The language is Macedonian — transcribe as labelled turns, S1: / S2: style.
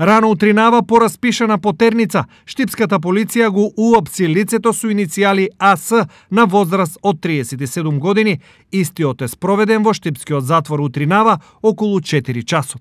S1: Рано утринава по распишена потерница, штипската полиција го уопси лицето со иницијали АС на возраст од 37 години. Истиот е спроведен во штипскиот затвор утринава околу 4 часот.